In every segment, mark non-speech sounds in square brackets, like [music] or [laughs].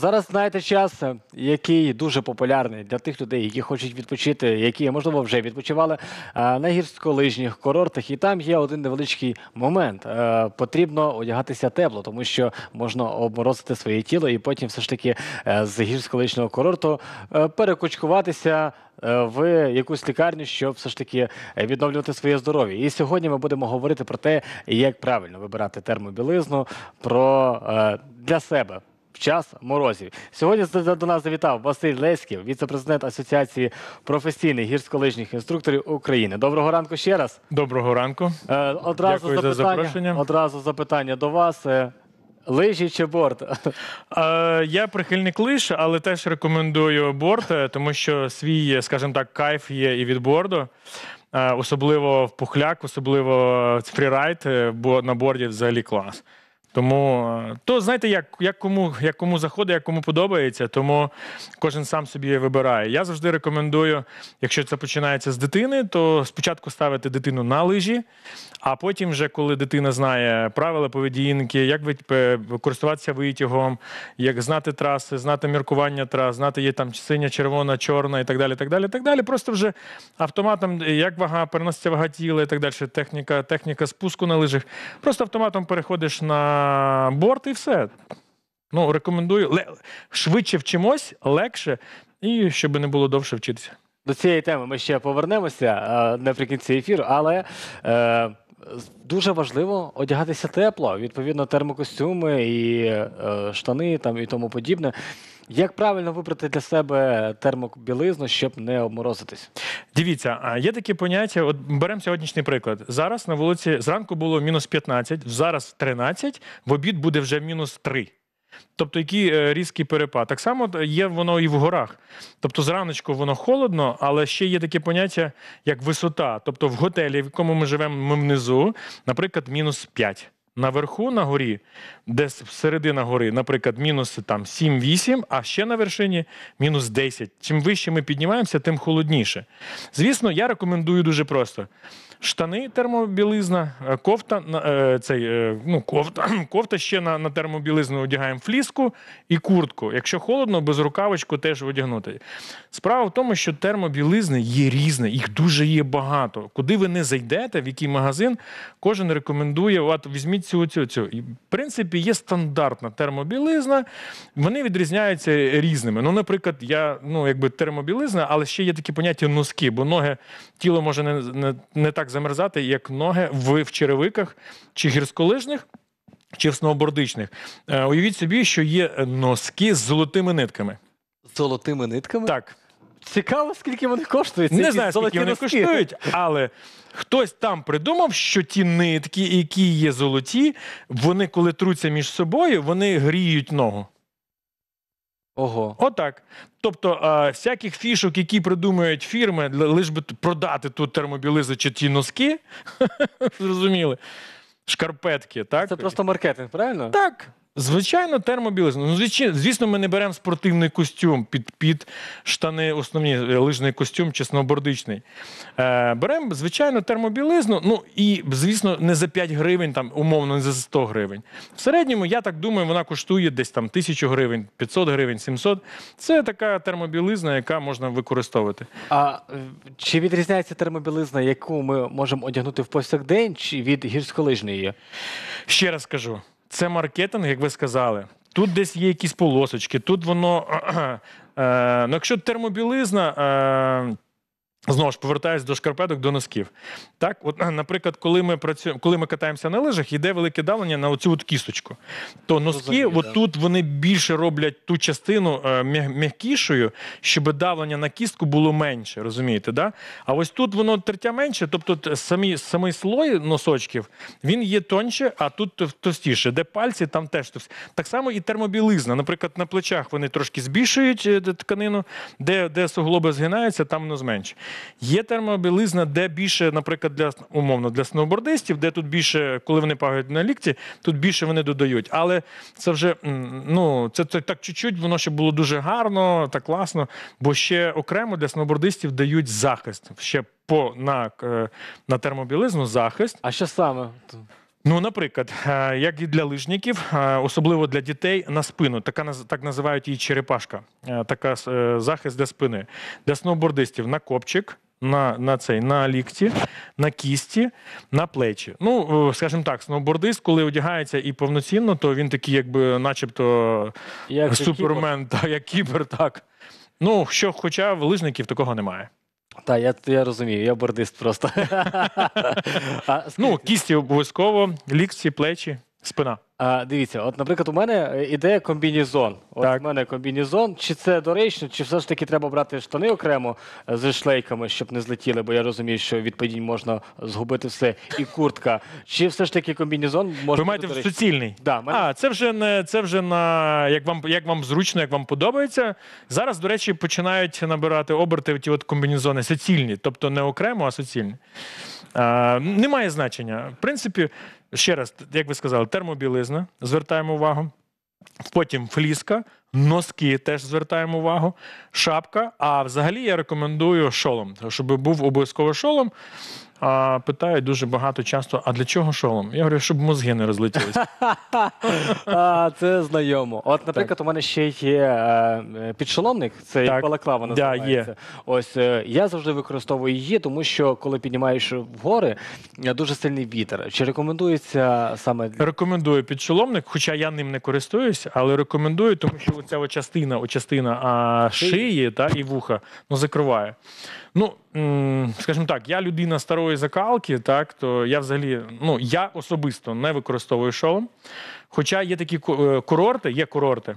Зараз знаєте час, е, який дуже популярний для тих людей, які хочуть відпочити, які можливо вже відпочивали е, на гірськолижніх курортах. І там є один невеличкий момент. Е, потрібно одягатися тепло, тому що можна обморозити своє тіло, і потім все ж таки з гірськолижного курорту перекочкуватися в якусь лікарню, щоб все ж таки відновлювати своє здоров'я. І сьогодні ми будемо говорити про те, як правильно вибирати термобілизну, про для себе в час морозів. Сьогодні до нас завітав Василь Леськів, віце-президент Асоціації професійних гірськолижніх інструкторів України. Доброго ранку ще раз. Доброго ранку. Е, одразу Дякую за запрошення. Одразу запитання до вас. Е, лижі чи борт? Е, я прихильник лиж, але теж рекомендую борт, тому що свій, скажімо так, кайф є і від борду, особливо в пухляк, особливо фрірайд, бо на борді взагалі клас. Тому е, то знаєте, як як кому як кому заходить, як кому подобається, тому кожен сам собі вибирає. Я завжди рекомендую, якщо це починається з дитини, то спочатку ставити дитину на лижі, а потім, вже коли дитина знає правила поведінки, як е, користуватися витягом, як знати траси, знати міркування трас, знати є там синя, червона, чорна і так далі. так далі, так далі, далі. Просто вже автоматом, е, як вага, переноситься вага тіла і так далі. Техніка, техніка спуску на лижах. Просто автоматом переходиш на борт і все. Ну, рекомендую. Швидше вчимось, легше, і щоб не було довше вчитися. До цієї теми ми ще повернемося е, наприкінці ефіру, але. Е дуже важливо одягатися тепло, відповідно, термокостюми і е, штани там і тому подібне. Як правильно вибрати для себе термобілизну, щоб не обморозитись? Дивіться, а є такі поняття. От беремо сьогоднішній приклад. Зараз на вулиці зранку було мінус 15, зараз 13, в обід буде вже мінус 3. Тобто, який е, різкий перепад. Так само е, є воно і в горах. Тобто, зраночку воно холодно, але ще є таке поняття, як висота. Тобто, в готелі, в якому ми живемо, ми внизу, наприклад, мінус 5. Наверху на горі, де всередина гори, наприклад, мінус 7-8, а ще на вершині мінус 10. Чим вище ми піднімаємося, тим холодніше. Звісно, я рекомендую дуже просто штани, термобілизна, е, кофта е, цей, е, ну, кофта, [clears throat] кофта ще на на термобілизну одягаємо фліску і куртку. Якщо холодно, без рукавочку теж одягнути. Справа в тому, що термобілизни є різні, їх дуже є багато. Куди ви не зайдете, в який магазин, кожен рекомендує, от візьміть цю цю цю. І, В принципі, є стандартна термобілизна, вони відрізняються різними. Ну, наприклад, я ну, якби термобілизна, але ще є такі поняття носки, бо ноги тіло може не, не, не так замерзати, як ноги в, в черевиках чи гірськолижних. Чи в сноубордичних. Е, уявіть собі, що є носки з золотими нитками. Золотими нитками? Так. Цікаво, скільки вони коштують. Не знаю, скільки вони носки. коштують, але хтось там придумав, що ті нитки, які є золоті, вони, коли труться між собою, вони гріють ногу. Ого. Отак. Тобто, а, всяких фішок, які придумують фірми, лиш би продати тут термобілизи чи ті носки. [laughs] Зрозуміли? Шкарпетки, так? Це просто маркетинг, правильно? Так. Звичайно, термобілизна. Ну, Звісно, ми не беремо спортивний костюм під під штани, основні е, лижний костюм чи сноубордичний. Е, Беремо, звичайно, термобілизну. Ну і, звісно, не за 5 гривень, там, умовно, не за 100 гривень. В середньому, я так думаю, вона коштує десь там 1000 гривень, 500 гривень, 700. Це така термобілизна, яка можна використовувати. А е, чи відрізняється термобілизна, яку ми можемо одягнути в повсякдень, чи від гірськолижної? Ще раз кажу це маркетинг, як ви сказали. Тут десь є якісь полосочки, тут воно. [clears throat] Е, ну, Якщо термобілизна. Е, Знову ж повертаюсь до шкарпеток, до носків. Так, от, [clears throat] наприклад, коли ми працюємо, коли ми катаємося на лижах, йде велике давлення на оцю от кісточку. То носки, ну, от тут вони більше роблять ту частину е, м'якішою, щоб давлення на кістку було менше, розумієте? да? А ось тут воно тертя менше, тобто самі, самий слой носочків він є тоньше, а тут товстіше. Де пальці, там теж товсті. Так само і термобілизна. Наприклад, на плечах вони трошки збільшують е, тканину, де де суглоби згинаються, там воно зменше. Є термобілизна, де більше, наприклад, для умовно для сноубордистів, де тут більше, коли вони пагають на лікті, тут більше вони додають. Але це вже ну це так чуть-чуть, воно ще було дуже гарно так класно, бо ще окремо для сноубордистів дають захист ще по на, на термобілизну захист. А що саме Ну, наприклад, е, як і для лижників, е, особливо для дітей на спину, така так називають її черепашка, е, така захист для спини. Для сноубордистів на копчик, на на цей на лікті, на кісті, на плечі. Ну, скажімо так, сноубордист, коли одягається і повноцінно, то він такий, якби, начебто, як супермен, як кібер, так. Ну, що, хоча в лижників такого немає. Так, я я розумію, я бордист просто. [laughs] Ну, кісті обов'язково, лікці, плечі. Спина. А, Дивіться, от, наприклад, у мене е, ідея комбінізон. От Так. у мене комбінізон. Чи це доречно, чи все ж таки треба брати штани окремо е, зі шлейками, щоб не злетіли, бо я розумію, що від падінь можна згубити все, і куртка. Чи все ж таки комбінізон може Ви маєте бути суцільний. Да, мене- А, це вже не це вже на як вам як вам зручно, як вам подобається. Зараз, до речі, починають набирати оберти ті от комбінезони суцільні, тобто не окремо, а суцільні. Немає значення. В принципі, ще раз, як ви сказали, термобілизна, звертаємо увагу. Потім фліска, носки теж звертаємо увагу, шапка. А взагалі я рекомендую шолом, щоб був обов'язково шолом а, питають дуже багато часто: а для чого шолом? Я говорю, щоб мозги не розлетілися. [laughs] Це знайомо. От, наприклад, у мене ще є е, е, підшоломник, це як Так. балаклава Да, є. Ось е, я завжди використовую її, тому що коли піднімаєш в гори дуже сильний вітер. Чи рекомендується саме для- Рекомендую підшоломник, хоча я ним не користуюся, але рекомендую, тому що оця от частина, частина а, шиї та, і вуха ну, закриває. Ну скажімо так, я людина старої закалки, так то я взагалі ну я особисто не використовую шолом. Хоча є такі е, курорти, є курорти,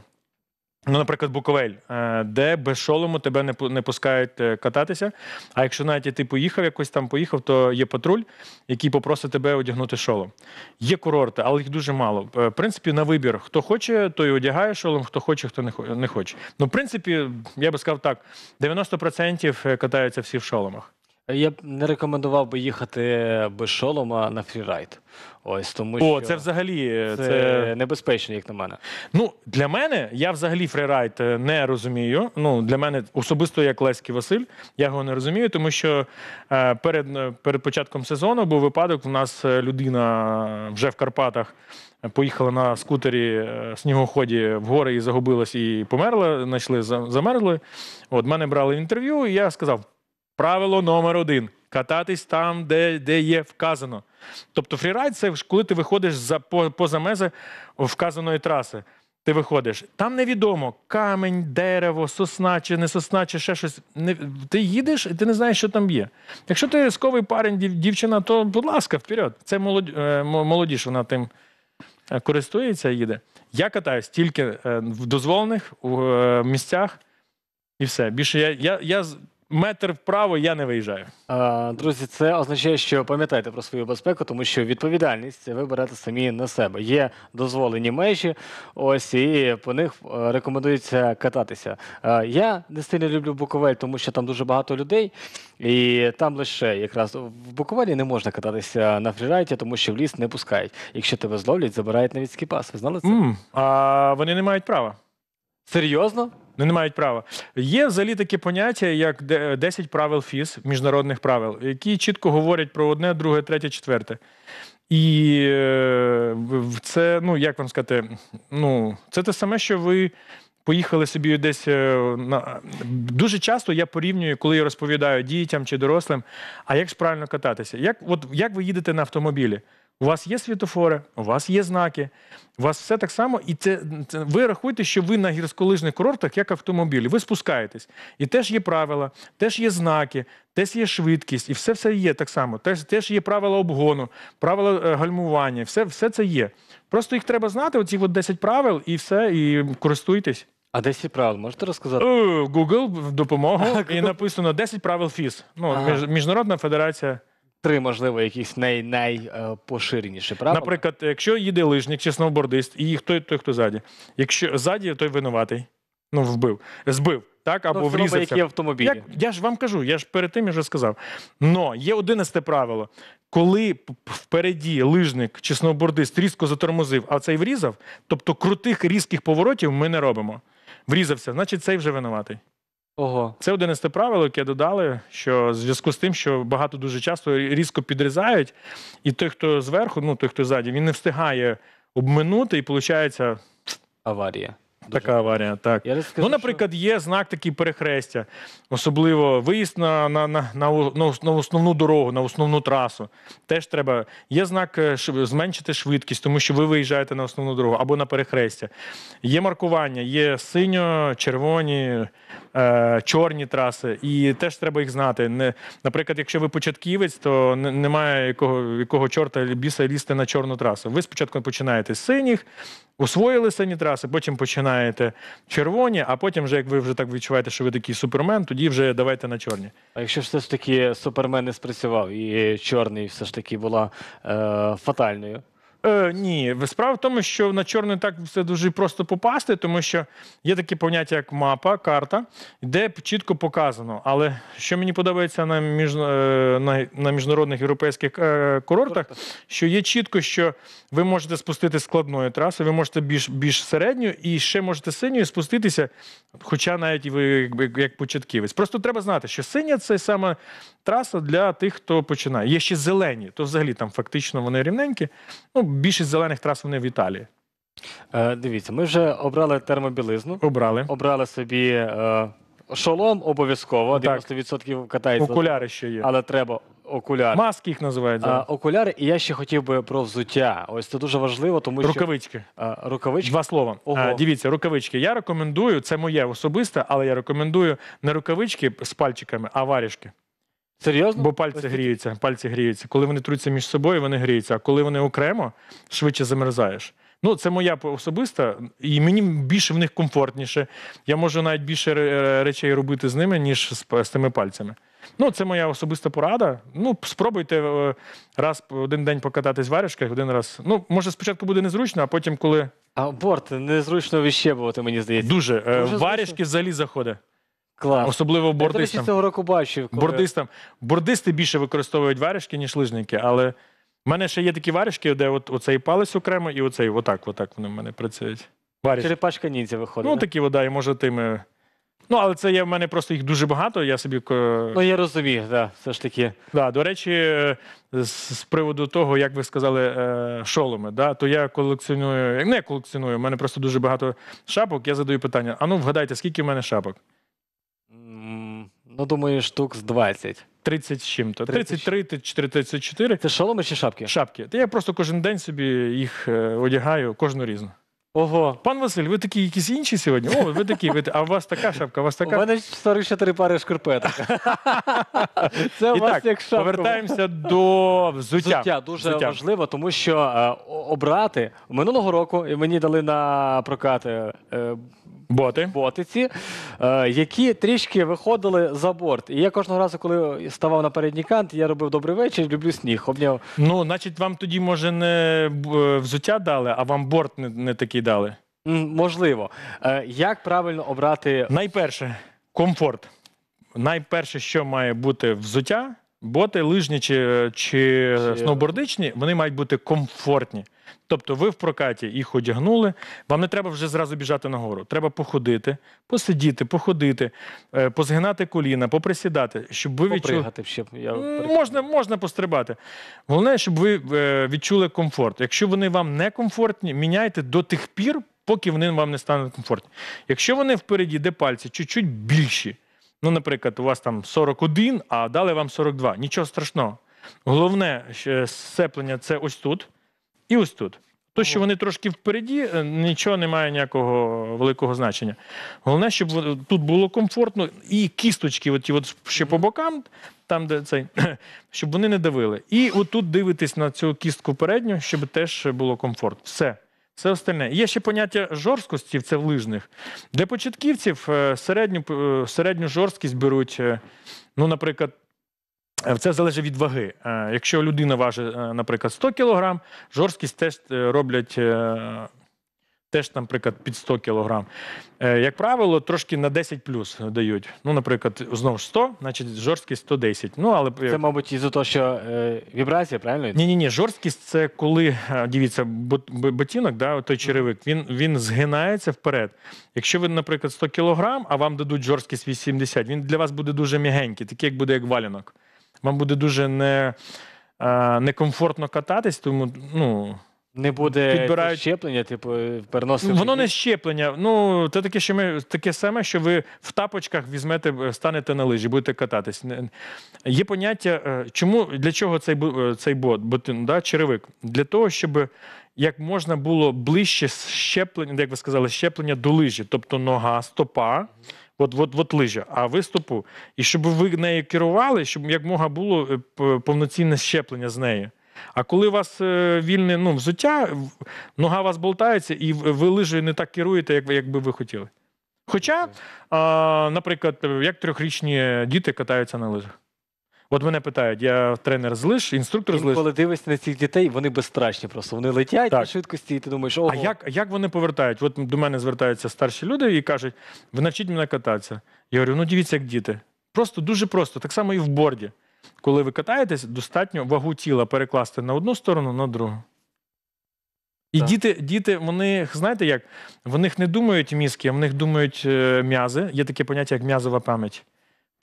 Ну, наприклад, Буковель, е, де без шолому тебе не пускають е, кататися. А якщо навіть ти поїхав, якось там поїхав, то є патруль, який попросить тебе одягнути шолом. Є курорти, але їх дуже мало. Е, в принципі, на вибір, хто хоче, той одягає шолом, хто хоче, хто не хоче. Ну, в принципі, я би сказав так: 90% катаються всі в шоломах. Я б не рекомендував би їхати без шолома на фрірайд. Ось тому що О, це взагалі е, це, це небезпечно, як на мене. Ну для мене я взагалі фрірайд е, не розумію. Ну для мене особисто як Леський Василь, я його не розумію, тому що е, перед е, перед початком сезону був випадок. У нас людина вже в Карпатах поїхала на скутері снігоході в гори і загубилась, і померла. Знайшли замерзли. От мене брали інтерв'ю, і я сказав. Правило номер один кататись там, де де є вказано. Тобто фрірайд це коли ти виходиш за, поза мези вказаної траси. Ти виходиш, там невідомо камінь, дерево, сосна чи не сосна, чи ще щось. Ти їдеш і ти не знаєш, що там є. Якщо ти сковий парень, дівчина, то, будь ласка, вперед. Це молодь, е, молодіж, вона тим е, користується і їде. Я катаюсь тільки е, в дозволених місцях і все. Більше я, я, я метр вправо я не виїжджаю. А, Друзі, це означає, що пам'ятайте про свою безпеку, тому що відповідальність ви берете самі на себе. Є дозволені межі, ось і по них е, рекомендується кататися. А, я не сильно люблю Буковель, тому що там дуже багато людей, і там лише якраз в Буковелі не можна кататися на фрірайті, тому що в ліс не пускають. Якщо тебе зловлять, забирають навіть скіпас. Ви знали це? Mm, а Вони не мають права. Серйозно? Ну, не мають права. Є взагалі таке поняття, як 10 правил ФІС, міжнародних правил, які чітко говорять про одне, друге, третє, четверте. І е, це, ну як вам сказати, ну це те саме, що ви поїхали собі десь е, на дуже часто я порівнюю, коли я розповідаю дітям чи дорослим, а як ж правильно кататися? Як, от як ви їдете на автомобілі? У вас є світофори, у вас є знаки, у вас все так само, і це, це ви рахуєте, що ви на гірськолижних курортах, як автомобілі. ви спускаєтесь. І теж є правила, теж є знаки, теж є швидкість, і все все є так само. Теж теж є правила обгону, правила е, гальмування, все все це є. Просто їх треба знати, оці от 10 правил, і все, і користуйтесь. А 10 правил можете розказати? Google в допомогу. І написано 10 правил ФІС. Ну, ага. Міжнародна федерація три, можливо, якісь най найпоширеніші, е, правда? Наприклад, якщо їде лижник чи сноубордист, і хто той, хто ззаді. Якщо ззаді, той винуватий. Ну, вбив, збив. Так, ну, або ну, врізався. Які автомобілі. Як, я ж вам кажу, я ж перед тим вже сказав. Но є одинадцяте правило: коли впереді лижник чи сноубордист різко затормозив, а цей врізав, тобто крутих різких поворотів ми не робимо. Врізався, значить, цей вже винуватий. Ого, це один із 11 правил, яке додали, що в зв'язку з тим, що багато дуже часто різко підрізають, і той, хто зверху, ну той, хто ззаді, він не встигає обминути, і виходить аварія. Така аварія, так. Я розкажу, ну, наприклад, є знак такий перехрестя, особливо виїзд на на, на, на, на основну дорогу, на основну трасу. Теж треба. Є знак е, зменшити швидкість, тому що ви виїжджаєте на основну дорогу або на перехрестя. Є маркування, є синьо, червоні, е, чорні траси, і теж треба їх знати. Не, Наприклад, якщо ви початківець, то немає якого якого чорта біса лізти на чорну трасу. Ви спочатку починаєте з синіх, усвоїли сині траси, потім починаєте червоні, а потім, вже як ви вже так відчуваєте, що ви такий супермен, тоді вже давайте на чорні. А якщо все ж таки супермен не спрацював і чорний все ж таки була е, фатальною. Е, Ні, справа в тому, що на чорний так все дуже просто попасти, тому що є таке поняття, як мапа, карта, де чітко показано. Але що мені подобається на між, е, на, на міжнародних європейських е, курортах, що є чітко, що ви можете спустити складної траси, ви можете більш більш середньою і ще можете синьою спуститися, хоча навіть ви як, як початківець. Просто треба знати, що синя це саме траса для тих, хто починає. Є ще зелені, то взагалі там фактично вони рівненькі. Ну, більшість зелених трас вони в Італії. Е, Дивіться, ми вже обрали термобілизну. Обрали. Обрали собі е, шолом обов'язково. 90% катається. Окуляри ще є. Але треба окуляри. Маски їх називають. Е, а, окуляри, і я ще хотів би про взуття. Ось це дуже важливо, тому що А, е, рукавички. Два слова. Е, Ого. А, дивіться, рукавички. Я рекомендую, це моє особисте, але я рекомендую не рукавички з пальчиками, а варіжки. Серйозно? Бо пальці гріються, пальці гріються. Коли вони труться між собою, вони гріються. А коли вони окремо, швидше замерзаєш. Ну, це моя особиста, і мені більше в них комфортніше. Я можу навіть більше е, речей робити з ними, ніж з, з тими пальцями. Ну, це моя особиста порада. Ну, спробуйте е, раз один день покататись в варішках один раз. Ну, може, спочатку буде незручно, а потім, коли. А борт незручно вищебувати, мені здається. Дуже. Е, Дуже Варежки взагалі заходить. Клас. Особливо бордистам. Я, до речі, цього року бачив. Коли... Бордистам. Бордисти більше використовують варежки, ніж лижники, але в мене ще є такі варежки, де от, оцей палець окремо, і оцей отак, отак вони в мене працюють. Варіж. Черепашка ніндзя виходить. Ну, такі вода, і може тими. Ну, але це є в мене просто їх дуже багато. Я собі Ну, я розумію, так, да, все ж таки. Да, до речі, е, з приводу того, як ви сказали, е, шоломи, да, то я колекціоную, не колекціоную, в мене просто дуже багато шапок. Я задаю питання: а ну вгадайте, скільки в мене шапок? Ну, думаю, штук з 20. 30 з чим-то. 33, 34, 34. Це шоломи чи шапки? Шапки. Та я просто кожен день собі їх е, одягаю, кожну різну. Ого. Пан Василь, ви такі якісь інші сьогодні? О, ви такі, ви, а у вас така шапка, у вас У така. мене 44 пари шкарпеток. [laughs] Це у вас як шапка. повертаємося до взуття. Взуття дуже Взуття. важливо, тому що е, обрати минулого року і мені дали на прокат е, е Боти. ботиці, е, які трішки виходили за борт. І я кожного разу, коли ставав на передній кант, я робив добрий вечір, люблю сніг. Обняв. Ну, значить, вам тоді, може, не е, взуття дали, а вам борт не, не такий дали. М, Можливо. Е, Як правильно обрати Найперше, комфорт. Найперше, що має бути взуття, боти лижні чи, е, чи, сноубордичні, вони мають бути комфортні. Тобто ви в прокаті їх одягнули, вам не треба вже зразу біжати нагору. Треба походити, посидіти, походити, е, позгинати коліна, поприсідати, щоб ви відчули. Ще. Я... Можна, можна пострибати. Головне, щоб ви е, відчули комфорт. Якщо вони вам не комфортні, міняйте до тих пір, поки вони вам не стануть комфортні. Якщо вони впереді, де пальці чуть-чуть більші. Ну, наприклад, у вас там 41, а дали вам 42. Нічого страшного. Головне сцеплення це ось тут. І ось тут. То, що вони трошки впереді, е, нічого не має ніякого великого значення. Головне, щоб тут було комфортно, і кісточки, оті от ще по бокам, там де цей, [clears throat] щоб вони не давили. І отут дивитись на цю кістку передню, щоб теж було комфортно. Все. Все остальне. Є ще поняття жорсткості, це в лижних. Для початківців е, середню е, середню жорсткість беруть, ну, наприклад, Е, це залежить від ваги. Е, якщо людина важить, е, наприклад, 100 кг, жорсткість теж роблять теж, наприклад, під 100 кг. Як правило, трошки на 10 плюс дають. Ну, наприклад, знову ж 100, значить жорсткість 110. Ну, але... Це, мабуть, із-за того, що е, вібрація, правильно? Ні, ні, ні. Жорсткість це коли, дивіться, ботинок, да, той черевик, він він згинається вперед. Якщо ви, наприклад, 100 кг, а вам дадуть жорсткість 80, він для вас буде дуже м'ягенький, такий, як буде як валянок вам буде дуже не, е, некомфортно кататись, тому ну. Не буде підбирають... щеплення, типу, е, переносимо. Ну, воно не щеплення. Ну, це таке, що ми таке саме, що ви в тапочках візьмете, е, станете на лижі, будете кататись. Є поняття, е, чому для чого цей цей бот, ботин, да, черевик? Для того, щоб як можна було ближче щеплення, як ви сказали, щеплення до лижі, тобто нога, стопа от от, от лижа, а виступу. І щоб ви нею керували, щоб як мога було е, повноцінне щеплення з нею. А коли у вас е, вільне ну, взуття, нога у вас болтається, і ви лижею не так керуєте, як, як би ви хотіли. Хоча, а, наприклад, як трьохрічні діти катаються на лижах. От мене питають, я тренер з інструктор з лиш. Коли дивишся на цих дітей, вони безстрашні просто. Вони летять так. на швидкості, і ти думаєш, ого. А як як вони повертають? От до мене звертаються старші люди і кажуть, ви навчіть мене кататися. Я говорю, ну дивіться, як діти. Просто дуже просто. Так само і в борді. Коли ви катаєтесь, достатньо вагу тіла перекласти на одну сторону, на другу. І так. діти, діти, вони, знаєте як, в них не думають мізки, а в них думають е, м'язи. Є таке поняття, як м'язова пам'ять.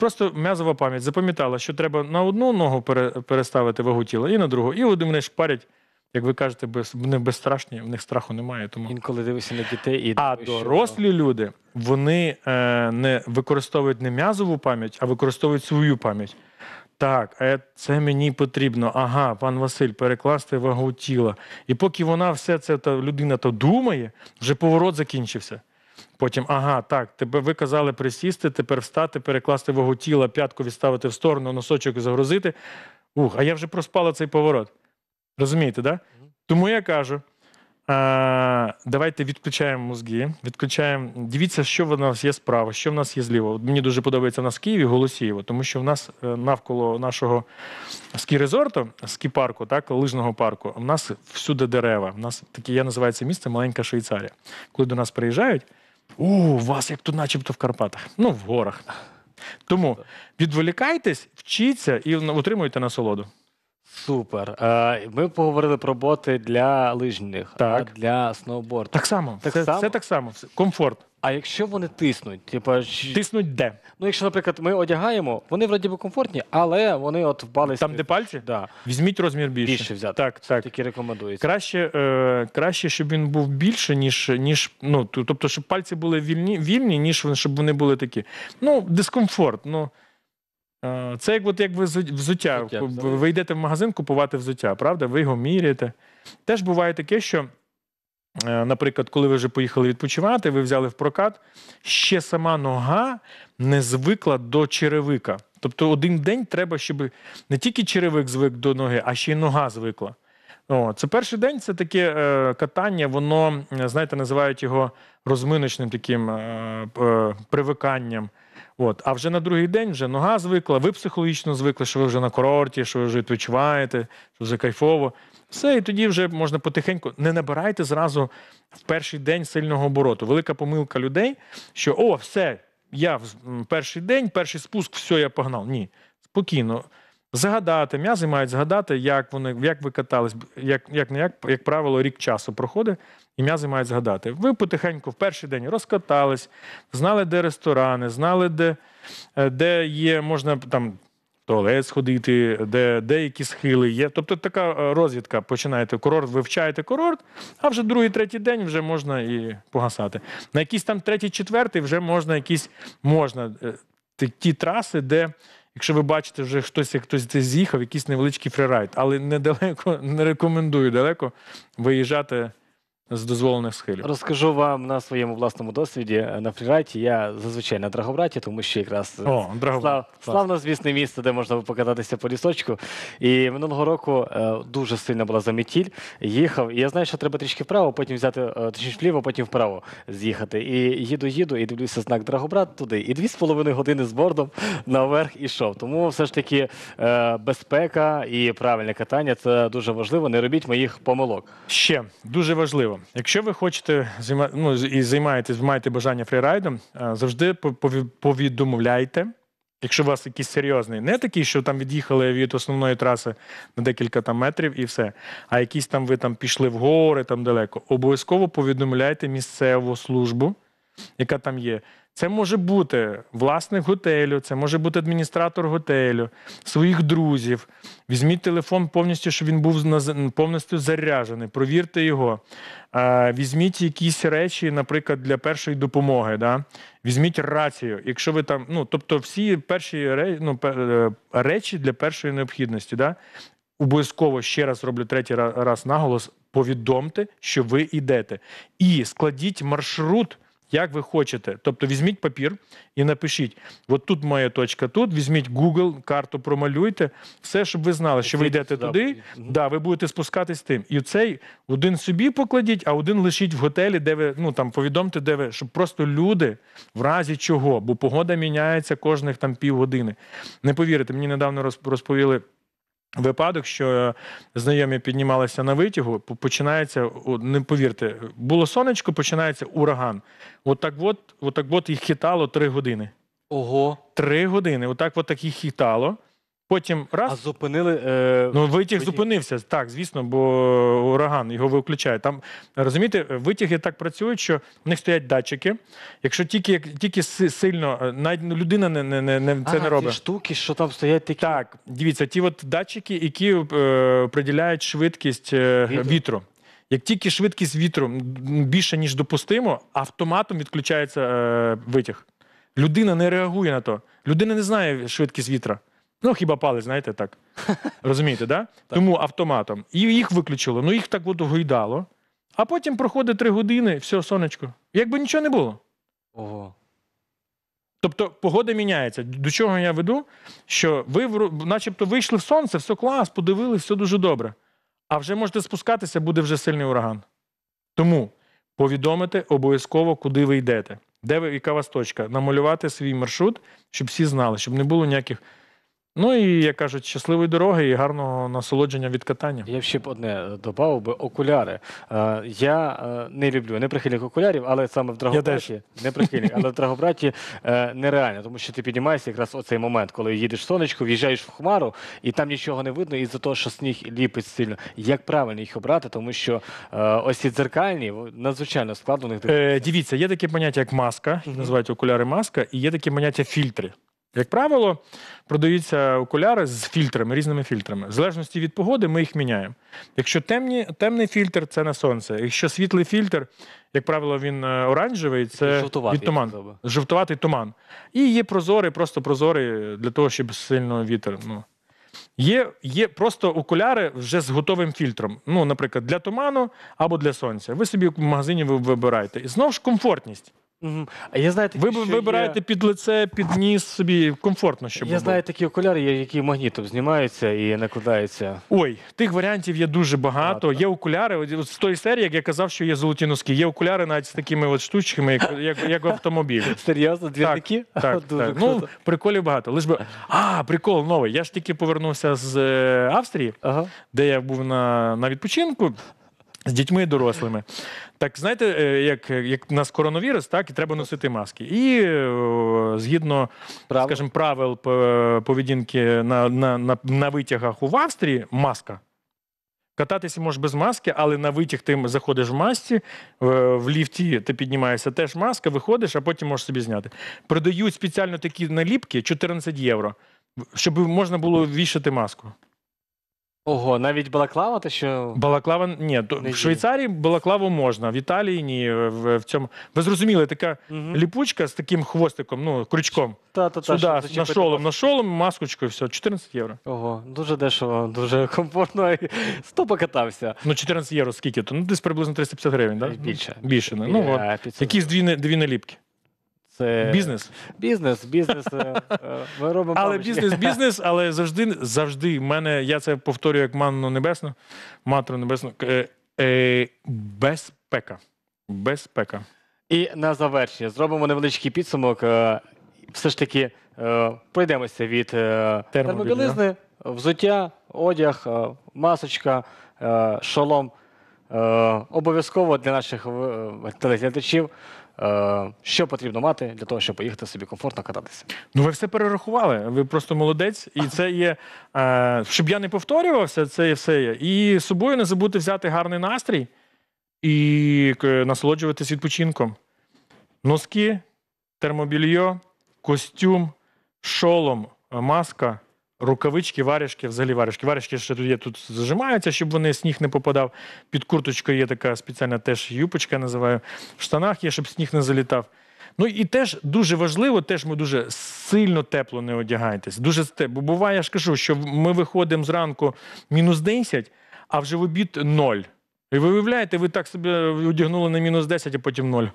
Просто м'язова пам'ять запам'ятала, що треба на одну ногу переставити вагу тіла і на другу. І вони ж парять, як ви кажете, без вони безстрашні, в них страху немає. Тому інколи дивишся на дітей і а дорослі що... люди вони е, не використовують не м'язову пам'ять, а використовують свою пам'ять. Так, е, це мені потрібно. Ага, пан Василь, перекласти вагу тіла. І поки вона все це та людина то думає, вже поворот закінчився. Потім, ага, так, тебе ви казали присісти, тепер встати, перекласти вагу тіла, п'ятку відставити в сторону, носочок загрузити. Ух, а я вже проспала цей поворот. Розумієте, да? Тому я кажу: а, е, давайте відключаємо мозги, відключаємо, дивіться, що в нас є справа, що в нас є зліво. Мені дуже подобається в нас в Києві Голосієво, тому що в нас е, навколо нашого скі-резорту, скі-парку, так, лижного парку, в нас всюди дерева. В нас таке, я називається місце маленька Швейцарія. Коли до нас приїжджають у, вас як тут, начебто в Карпатах, ну в горах. Тому відволікайтесь, вчіться і отримуйте насолоду. Супер. Е, ми поговорили про боти для лижних, Так. а для сноуборду. Так само. Так це, само? це так само. Комфорт. А якщо вони тиснуть, типа ж- Тиснуть де? ну якщо, наприклад, ми одягаємо, вони вроді би комфортні, але вони от впали Там, де пальці? да. Візьміть розмір більше. більше взяти. Так, так. Тільки рекомендується. Краще, е, краще, щоб він був більше, ніж, ніж ну, ту- тобто, щоб пальці були вільні, вільні ніж вони- щоб вони були такі. Ну, дискомфорт. Ну, Е, це як от, як ви взуття. взуття ви йдете в магазин купувати взуття, правда? Ви його міряєте. Теж буває таке, що, е, наприклад, коли ви вже поїхали відпочивати, ви взяли в прокат, ще сама нога не звикла до черевика. Тобто один день треба, щоб не тільки черевик звик до ноги, а ще й нога звикла. О, Це перший день це таке е, катання, воно, е, знаєте, називають його розминочним таким е, е, привиканням. От. А вже на другий день вже нога звикла, ви психологічно звикли, що ви вже на курорті, що ви вже відпочиваєте, що вже кайфово. Все, і тоді вже можна потихеньку не набирайте зразу в перший день сильного обороту. Велика помилка людей, що о, все, я в перший день, перший спуск, все, я погнав. Ні, спокійно. Згадати, м'язи мають згадати, як вони як ви катались, як як не як, як правило, рік часу проходить, і м'язи мають згадати. Ви потихеньку в перший день розкатались, знали, де ресторани, знали, де е, де є, можна там туалет сходити, де деякі схили є. Тобто така е, розвідка. Починаєте курорт, вивчаєте курорт, а вже другий, третій день вже можна і погасати. На якийсь там третій, четвертий вже можна якісь можна е, ті траси, де. Якщо ви бачите, вже хтось як хтось десь з'їхав, якийсь невеличкий фрірайд, але недалеко не рекомендую далеко виїжджати з дозволених схилів. Розкажу вам на своєму власному досвіді е, на фріраті. Я зазвичай на Драгобраті, тому що якраз е, О, слав, славно звісне місце, де можна покататися по лісочку. І минулого року е, дуже сильно була замітіль. Їхав, і я знаю, що треба трішки вправо, потім взяти точніше вліво, потім вправо з'їхати. І їду, їду, і дивлюся знак Драгобрат туди. І дві з половиною години з бордом наверх ішов. Тому все ж таки безпека і правильне катання це дуже важливо. Не робіть моїх помилок. Ще дуже важливо якщо ви хочете займати, ну, і займаєтесь, маєте бажання фрірайдом, е, завжди повідомляйте. Якщо у вас якийсь серйозний, не такий, що там від'їхали від основної траси на декілька там метрів і все, а якісь там ви там пішли в гори там далеко, обов'язково повідомляйте місцеву службу, яка там є. Це може бути власник готелю, це може бути адміністратор готелю, своїх друзів. Візьміть телефон повністю, щоб він був повністю заряджений, провірте його. Візьміть якісь речі, наприклад, для першої допомоги. Да? Візьміть рацію. Якщо ви там, ну тобто, всі перші ну, е, речі для першої необхідності, да? обов'язково ще раз роблю третій раз наголос: повідомте, що ви йдете, і складіть маршрут як ви хочете. Тобто візьміть папір і напишіть: от тут моя точка, тут візьміть Google, карту промалюйте, все, щоб ви знали, що ви йдете туди, да, ви будете спускатись тим. І цей один собі покладіть, а один лишіть в готелі, де ви ну там повідомте, де ви, щоб просто люди в разі чого, бо погода міняється кожних там півгодини. Не повірите, мені недавно розповіли. Випадок, що знайомі піднімалися на витягу, починається, не повірте, було сонечко, починається ураган. Отак от, от, от, от їх хитало три години. Ого. Три години. Отак от, от їх хитало. Потім раз. А зупинили. Е... Ну, витяг Витік. зупинився, так, звісно, бо ураган його виключає. Там розумієте, витяги так працюють, що в них стоять датчики. Якщо тільки тільки сильно, е, навіть ну, людина не не, не, не це а, не робить. Ці штуки, що там стоять такі. Так, дивіться, ті от датчики, які е, приділяють швидкість е, вітру. вітру. Як тільки швидкість вітру більше, ніж допустимо, автоматом відключається е, витяг. Людина не реагує на то. Людина не знає швидкість вітра. Ну, хіба пали, знаєте, так. [laughs] Розумієте, да? Тому автоматом. І їх виключило, ну їх так от гойдало. А потім проходить три години, все, сонечко. Якби нічого не було. Ого. Тобто погода міняється. До чого я веду? Що ви начебто вийшли в сонце, все клас, подивилися, все дуже добре. А вже можете спускатися, буде вже сильний ураган. Тому повідомити обов'язково, куди ви йдете, де ви яка вас точка, намалювати свій маршрут, щоб всі знали, щоб не було ніяких. Ну і як кажуть, щасливої дороги і гарного насолодження від катання. Я ще б одне додав би окуляри. Е, я е, не люблю не неприхильних окулярів, але саме в Драгобраті [laughs] неприхильних, але в Драгобраті е, нереально, тому що ти піднімаєшся якраз оцей момент, коли їдеш в сонечку, в'їжджаєш в хмару, і там нічого не видно, із-за того, що сніг ліпить сильно. Як правильно їх обрати, тому що ось ці дзеркальні надзвичайно складно. Е, дивіться, є таке поняття, як маска, називають окуляри маска, і є таке поняття фільтри. Як правило, продаються окуляри з фільтрами, різними фільтрами. В залежності від погоди, ми їх міняємо. Якщо темні, темний фільтр це на сонце. Якщо світлий фільтр, як правило, він е, оранжевий, це жовтуватий, від туман. жовтуватий туман. І є прозорий, просто прозорий для того, щоб сильно вітер. Ну. Є є просто окуляри вже з готовим фільтром. Ну, наприклад, для туману або для сонця. Ви собі в магазині вибираєте. І знову ж комфортність. А я знаю такі, Ви що вибираєте є... під лице, під ніс собі комфортно, щоб Я було. знаю такі окуляри, які магнітом знімаються і накладаються. Ой, тих варіантів є дуже багато. Багато. Є окуляри. От З тої серії, як я казав, що є золоті носки. Є окуляри навіть з такими от штучками, як, як, як в автомобілі. [laughs] Серйозно, дві Так, такі? Так, Дуже так. Ну, круто. Ну, приколів багато. Лиш би... А, прикол новий. Я ж тільки повернувся з е, Австрії, ага. де я був на, на відпочинку з дітьми дорослими. Так, знаєте, е, як як у нас коронавірус, так і треба носити маски. І е, згідно правил. скажімо, правил е, поведінки на, на, на, на витягах у Австрії, маска. Кататися можеш без маски, але на витяг ти заходиш в масці, в ліфті ти піднімаєшся, теж маска, виходиш, а потім можеш собі зняти. Продають спеціально такі наліпки 14 євро, щоб можна було вішати маску. Ого, навіть балаклава, то що балаклава ні, то в Швейцарії балаклаву можна, в Італії ні. В, в цьому ви зрозуміли, така угу. ліпучка з таким хвостиком, ну крючком. Та, та, та, Сюда, на шолом, на шолом, масочкою, все, 14 євро. Ого, дуже дешево, дуже комфортно. [laughs] Сто покатався. Ну 14 євро скільки? то? Ну десь приблизно 350 гривень, так? Да? Більше. Більше, ну, от. Якісь дві, дві наліпки це бізнес. Бізнес, бізнес. Е, е, ми робимо Але бізнес, [laughs] бізнес, але завжди, завжди в мене, я це повторюю як манну небесну, матру небесну. е, е, Безпека. Безпека. І на завершення зробимо невеличкий підсумок. Е, все ж таки пройдемося від термобілизни, взуття, одяг, масочка, шолом. Обов'язково для наших телеглядачів Е, що потрібно мати для того, щоб поїхати собі комфортно кататися? Ну, ви все перерахували. Ви просто молодець, і це є е, щоб я не повторювався, це є все є. І з собою не забути взяти гарний настрій і насолоджуватись відпочинком. Носки, термобільйо, костюм, шолом, маска рукавички, варішки, взагалі варішки. Варішки ще тут є, тут зажимаються, щоб вони сніг не попадав. Під курточкою є така спеціальна теж юпочка, називаю. В штанах є, щоб сніг не залітав. Ну і теж дуже важливо, теж ми дуже сильно тепло не одягаєтесь. Дуже тепло. Бо буває, я ж кажу, що ми виходимо зранку мінус 10, а вже в обід ноль. І ви виявляєте, ви так собі одягнули на мінус 10, а потім ноль.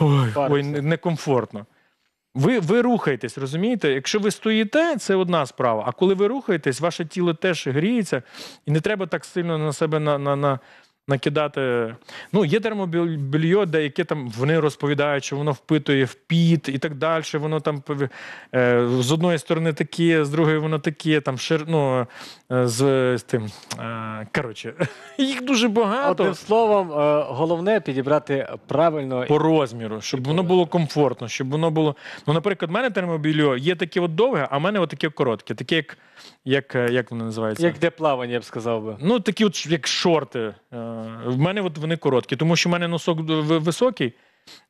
Ой, ой, некомфортно. Ви ви рухаєтесь, розумієте? Якщо ви стоїте, це одна справа. А коли ви рухаєтесь, ваше тіло теж гріється, і не треба так сильно на себе на, на, на, накидати. Ну, є термобільйо, де яке там вони розповідають, що воно впитує в піт і так далі. Воно там е, з одної сторони таке, з другої воно таке, там шир, ну, е, з, з тим. Е, коротше, [laughs] їх дуже багато. Одним словом, головне підібрати правильно по розміру, щоб воно було комфортно, щоб воно було. Ну, наприклад, в мене термобільйо є таке от довге, а в мене от таке коротке, таке, як як, як воно називається? Як де плавання, я б сказав би. Ну, такі от як шорти. В мене от вони короткі, тому що в мене носок високий.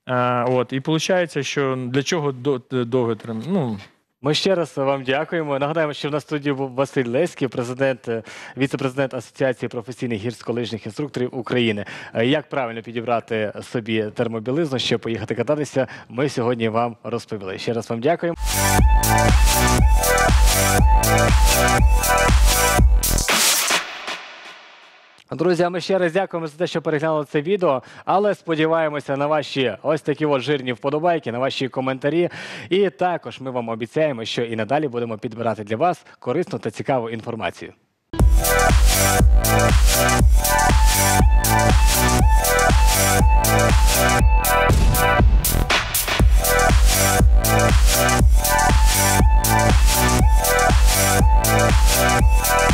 А, от, І виходить, що для чого довго тримати? Ну, ми ще раз вам дякуємо. Нагадаємо, що в нас студії був Василь Леський, президент, е, віце-президент Асоціації професійних гірськолижних інструкторів України. Е, як правильно підібрати собі термобілизну, щоб поїхати кататися, ми сьогодні вам розповіли. Ще раз вам дякуємо. Друзі, ми ще раз дякуємо за те, що переглянули це відео. Але сподіваємося на ваші ось такі от жирні вподобайки, на ваші коментарі. І також ми вам обіцяємо, що і надалі будемо підбирати для вас корисну та цікаву інформацію. We'll be right back.